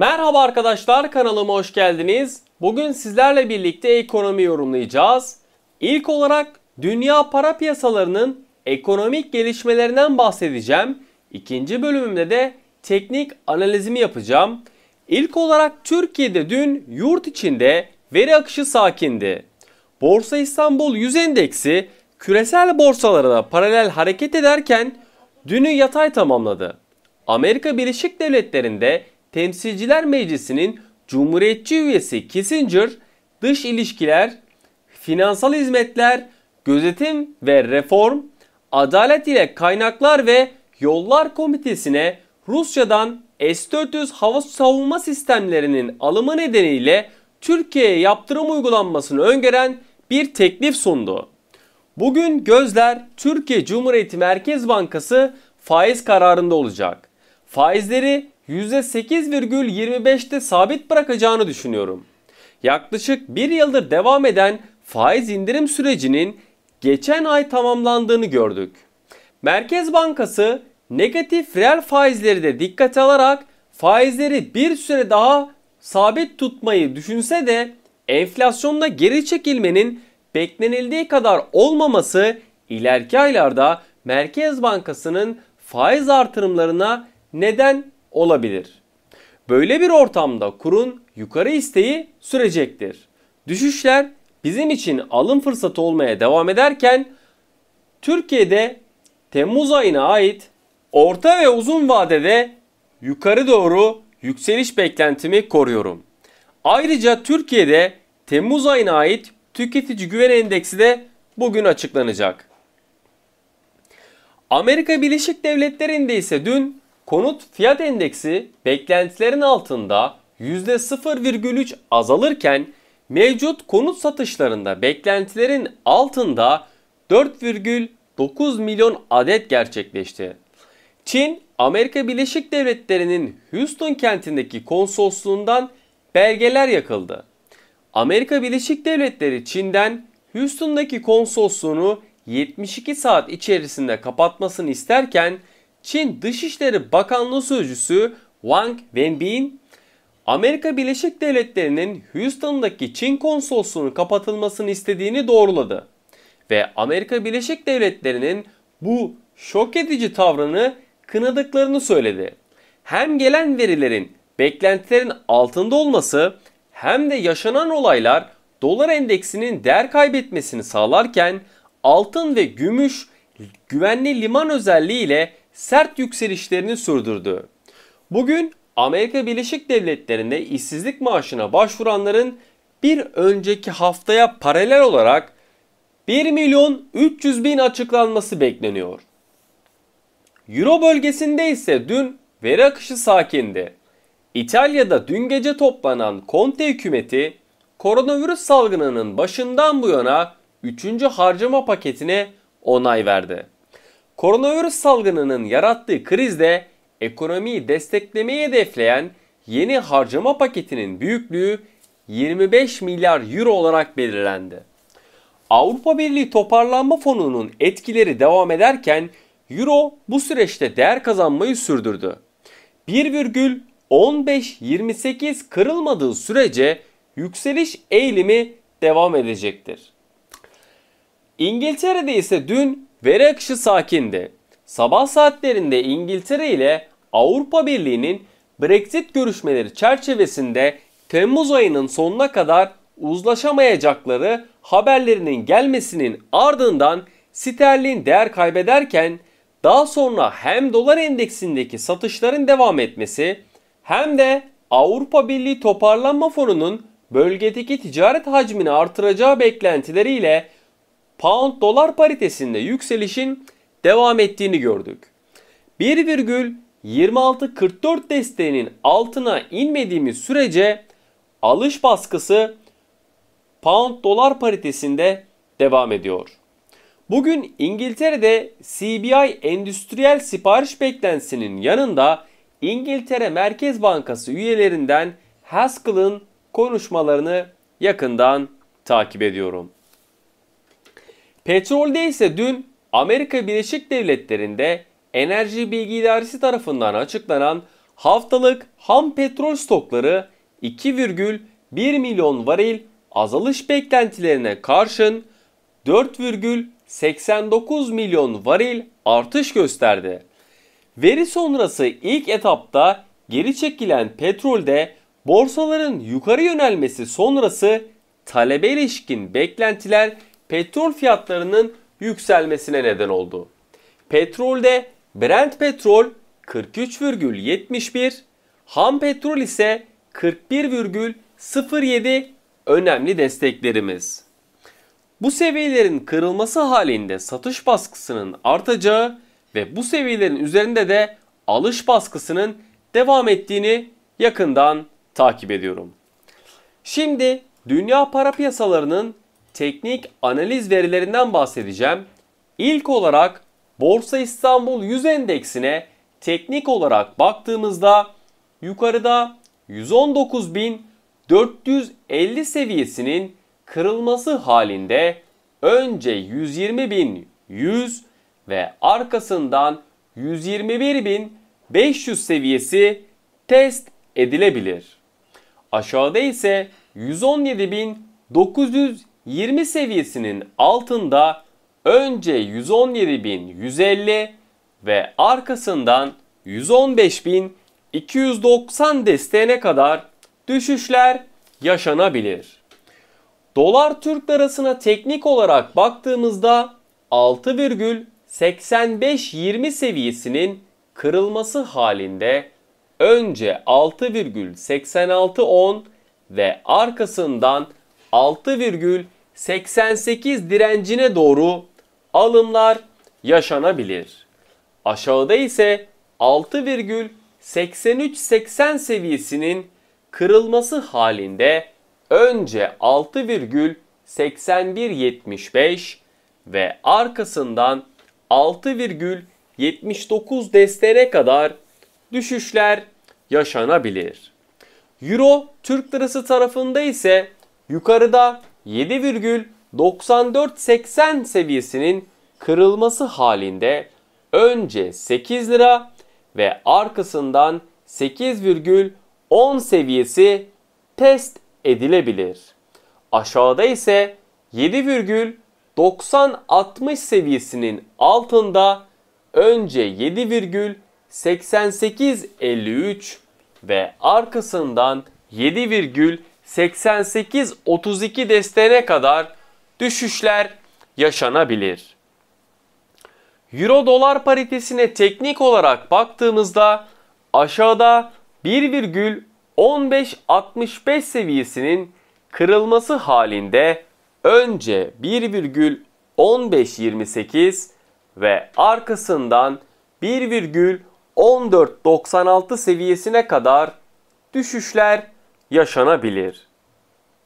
Merhaba arkadaşlar kanalıma hoş geldiniz. Bugün sizlerle birlikte ekonomi yorumlayacağız. İlk olarak dünya para piyasalarının ekonomik gelişmelerinden bahsedeceğim. İkinci bölümümde de teknik analizimi yapacağım. İlk olarak Türkiye'de dün yurt içinde veri akışı sakindi. Borsa İstanbul 100 endeksi küresel borsalara paralel hareket ederken dünü yatay tamamladı. Amerika Birleşik Devletleri'nde Temsilciler Meclisi'nin Cumhuriyetçi üyesi Kissinger, dış ilişkiler, finansal hizmetler, gözetim ve reform, adalet ile kaynaklar ve yollar komitesine Rusya'dan S-400 hava savunma sistemlerinin alımı nedeniyle Türkiye'ye yaptırım uygulanmasını öngören bir teklif sundu. Bugün gözler Türkiye Cumhuriyeti Merkez Bankası faiz kararında olacak. Faizleri %8,25'te sabit bırakacağını düşünüyorum. Yaklaşık bir yıldır devam eden faiz indirim sürecinin geçen ay tamamlandığını gördük. Merkez Bankası negatif reel faizleri de dikkate alarak faizleri bir süre daha sabit tutmayı düşünse de enflasyonda geri çekilmenin beklenildiği kadar olmaması ileriki aylarda Merkez Bankası'nın faiz artırımlarına neden olabilir. Böyle bir ortamda kurun yukarı isteği sürecektir. Düşüşler bizim için alım fırsatı olmaya devam ederken Türkiye'de Temmuz ayına ait orta ve uzun vadede yukarı doğru yükseliş beklentimi koruyorum. Ayrıca Türkiye'de Temmuz ayına ait tüketici güven endeksi de bugün açıklanacak. Amerika Birleşik Devletleri'nde ise dün konut fiyat endeksi beklentilerin altında %0,3 azalırken mevcut konut satışlarında beklentilerin altında 4,9 milyon adet gerçekleşti. Çin, Amerika Birleşik Devletleri'nin Houston kentindeki konsolosluğundan belgeler yakıldı. Amerika Birleşik Devletleri Çin'den Houston'daki konsolosluğunu 72 saat içerisinde kapatmasını isterken Çin Dışişleri Bakanlığı Sözcüsü Wang Wenbin, Amerika Birleşik Devletleri'nin Houston'daki Çin konsolosunun kapatılmasını istediğini doğruladı ve Amerika Birleşik Devletleri'nin bu şok edici tavrını kınadıklarını söyledi. Hem gelen verilerin beklentilerin altında olması hem de yaşanan olaylar dolar endeksinin değer kaybetmesini sağlarken altın ve gümüş güvenli liman özelliğiyle sert yükselişlerini sürdürdü. Bugün Amerika Birleşik Devletleri'nde işsizlik maaşına başvuranların bir önceki haftaya paralel olarak 1 milyon 300 bin açıklanması bekleniyor. Euro bölgesinde ise dün veri akışı sakindi. İtalya'da dün gece toplanan Conte hükümeti koronavirüs salgınının başından bu yana 3. harcama paketine onay verdi. Koronavirüs salgınının yarattığı krizde ekonomiyi desteklemeyi hedefleyen yeni harcama paketinin büyüklüğü 25 milyar euro olarak belirlendi. Avrupa Birliği Toparlanma Fonu'nun etkileri devam ederken euro bu süreçte değer kazanmayı sürdürdü. 1,1528 kırılmadığı sürece yükseliş eğilimi devam edecektir. İngiltere'de ise dün Veri akışı sakindi. Sabah saatlerinde İngiltere ile Avrupa Birliği'nin Brexit görüşmeleri çerçevesinde Temmuz ayının sonuna kadar uzlaşamayacakları haberlerinin gelmesinin ardından sterlin değer kaybederken daha sonra hem dolar endeksindeki satışların devam etmesi hem de Avrupa Birliği Toparlanma Fonu'nun bölgedeki ticaret hacmini artıracağı beklentileriyle pound dolar paritesinde yükselişin devam ettiğini gördük. 1,2644 desteğinin altına inmediğimiz sürece alış baskısı pound dolar paritesinde devam ediyor. Bugün İngiltere'de CBI endüstriyel sipariş beklentisinin yanında İngiltere Merkez Bankası üyelerinden Haskell'ın konuşmalarını yakından takip ediyorum. Petrolde ise dün Amerika Birleşik Devletleri'nde Enerji Bilgi İdaresi tarafından açıklanan haftalık ham petrol stokları 2,1 milyon varil azalış beklentilerine karşın 4,89 milyon varil artış gösterdi. Veri sonrası ilk etapta geri çekilen petrolde borsaların yukarı yönelmesi sonrası talebe ilişkin beklentiler petrol fiyatlarının yükselmesine neden oldu. Petrolde Brent petrol 43,71, ham petrol ise 41,07 önemli desteklerimiz. Bu seviyelerin kırılması halinde satış baskısının artacağı ve bu seviyelerin üzerinde de alış baskısının devam ettiğini yakından takip ediyorum. Şimdi dünya para piyasalarının teknik analiz verilerinden bahsedeceğim. İlk olarak Borsa İstanbul 100 endeksine teknik olarak baktığımızda yukarıda 119.450 seviyesinin kırılması halinde önce 120.100 ve arkasından 121.500 seviyesi test edilebilir. Aşağıda ise 117.900 20 seviyesinin altında önce 117.150 ve arkasından 115.290 desteğine kadar düşüşler yaşanabilir. Dolar Türk lirasına teknik olarak baktığımızda 6,8520 seviyesinin kırılması halinde önce 6,8610 ve arkasından 6,86 88 direncine doğru alımlar yaşanabilir. Aşağıda ise 6,83-80 seviyesinin kırılması halinde önce 6,8175 ve arkasından 6,79 destene kadar düşüşler yaşanabilir. Euro Türk lirası tarafında ise yukarıda 7,9480 seviyesinin kırılması halinde önce 8 lira ve arkasından 8,10 seviyesi test edilebilir. Aşağıda ise 790 seviyesinin altında önce 7,8853 ve arkasından 7,88 88-32 destene kadar düşüşler yaşanabilir. Euro dolar paritesine teknik olarak baktığımızda aşağıda 1,1565 seviyesinin kırılması halinde önce 1,1528 ve arkasından 1,1496 seviyesine kadar düşüşler yaşanabilir.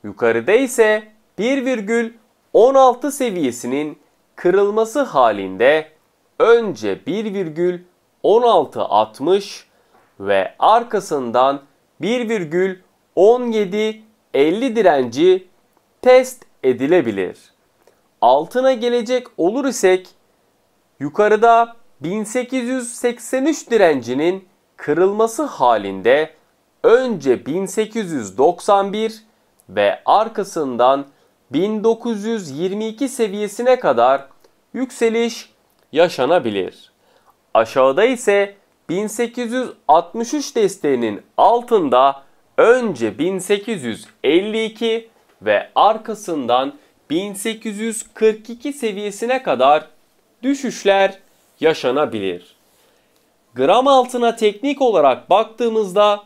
Yukarıda ise 1,16 seviyesinin kırılması halinde önce 1,1660 ve arkasından 1,1750 direnci test edilebilir. Altına gelecek olur isek yukarıda 1883 direncinin kırılması halinde önce 1891 ve arkasından 1922 seviyesine kadar yükseliş yaşanabilir. Aşağıda ise 1863 desteğinin altında önce 1852 ve arkasından 1842 seviyesine kadar düşüşler yaşanabilir. Gram altına teknik olarak baktığımızda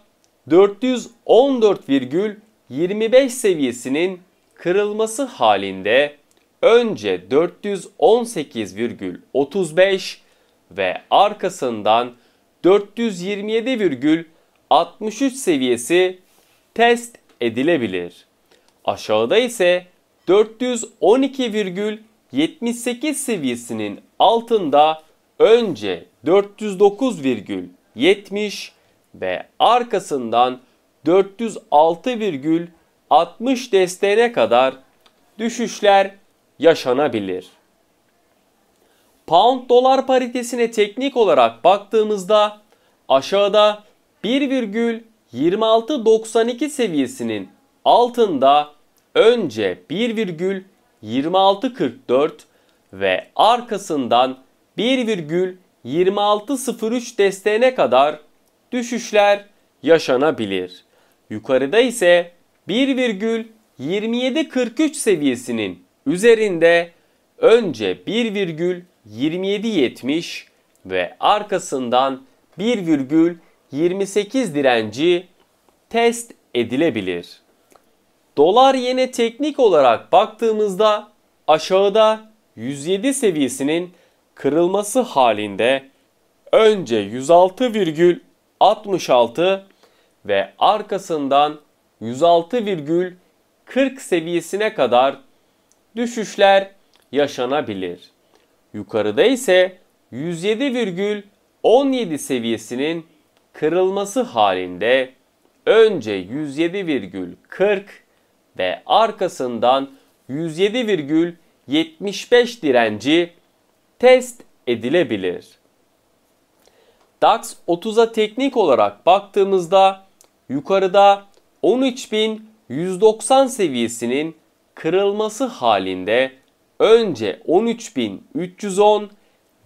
414,25 seviyesinin kırılması halinde önce 418,35 ve arkasından 427,63 seviyesi test edilebilir. Aşağıda ise 412,78 seviyesinin altında önce 409,70 ve arkasından 406,60 desteğine kadar düşüşler yaşanabilir. Pound dolar paritesine teknik olarak baktığımızda aşağıda 1,2692 seviyesinin altında önce 1,2644 ve arkasından 1,2603 desteğine kadar düşüşler yaşanabilir. Yukarıda ise 1,2743 seviyesinin üzerinde önce 1,2770 ve arkasından 1,28 direnci test edilebilir. Dolar yene teknik olarak baktığımızda aşağıda 107 seviyesinin kırılması halinde önce 106, 66 ve arkasından 106,40 seviyesine kadar düşüşler yaşanabilir. Yukarıda ise 107,17 seviyesinin kırılması halinde önce 107,40 ve arkasından 107,75 direnci test edilebilir. DAX 30'a teknik olarak baktığımızda yukarıda 13.190 seviyesinin kırılması halinde önce 13.310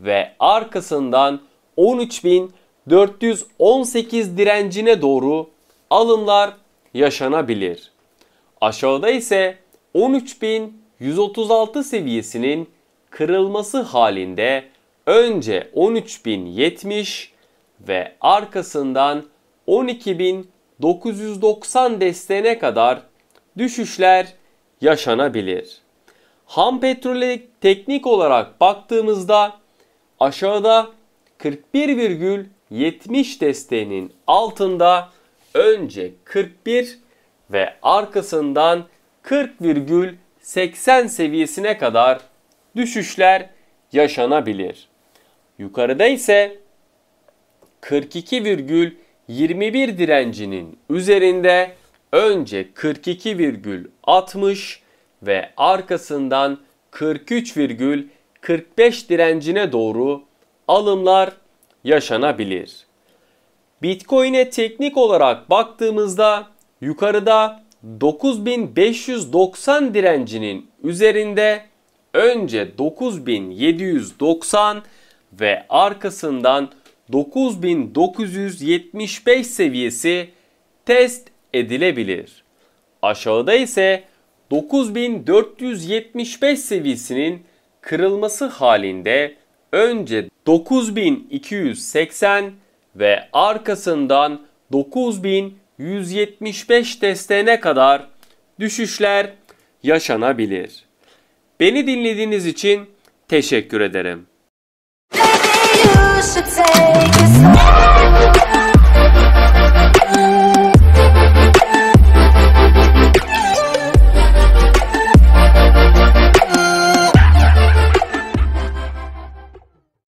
ve arkasından 13.418 direncine doğru alımlar yaşanabilir. Aşağıda ise 13.136 seviyesinin kırılması halinde önce 13.070 ve arkasından 12.990 desteğine kadar düşüşler yaşanabilir. Ham petrolü teknik olarak baktığımızda aşağıda 41,70 desteğinin altında önce 41 ve arkasından 40,80 seviyesine kadar düşüşler yaşanabilir. Yukarıda ise 42,21 direncinin üzerinde önce 42,60 ve arkasından 43,45 direncine doğru alımlar yaşanabilir. Bitcoin'e teknik olarak baktığımızda yukarıda 9590 direncinin üzerinde önce 9790 ve arkasından 9975 seviyesi test edilebilir. Aşağıda ise 9475 seviyesinin kırılması halinde önce 9280 ve arkasından 9175 desteğine kadar düşüşler yaşanabilir. Beni dinlediğiniz için teşekkür ederim. should take a step.